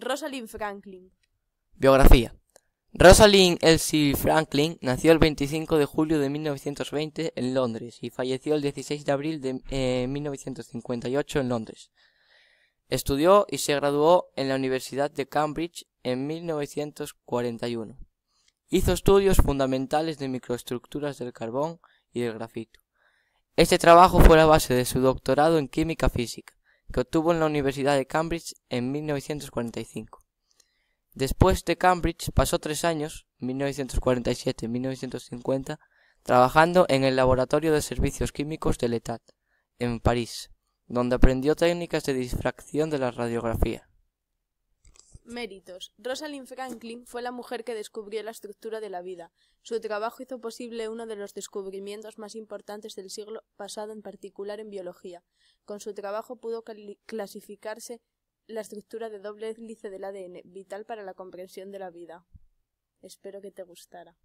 Rosalind Franklin. Biografía. Rosalind Elsie Franklin nació el 25 de julio de 1920 en Londres y falleció el 16 de abril de 1958 eh, en Londres. Estudió y se graduó en la Universidad de Cambridge en 1941. Hizo estudios fundamentales de microestructuras del carbón y del grafito. Este trabajo fue la base de su doctorado en química física que obtuvo en la Universidad de Cambridge en 1945. Después de Cambridge pasó tres años, 1947-1950, trabajando en el Laboratorio de Servicios Químicos de Letat, en París, donde aprendió técnicas de difracción de la radiografía. Méritos. Rosalind Franklin fue la mujer que descubrió la estructura de la vida. Su trabajo hizo posible uno de los descubrimientos más importantes del siglo pasado, en particular en biología. Con su trabajo pudo clasificarse la estructura de doble hélice del ADN, vital para la comprensión de la vida. Espero que te gustara.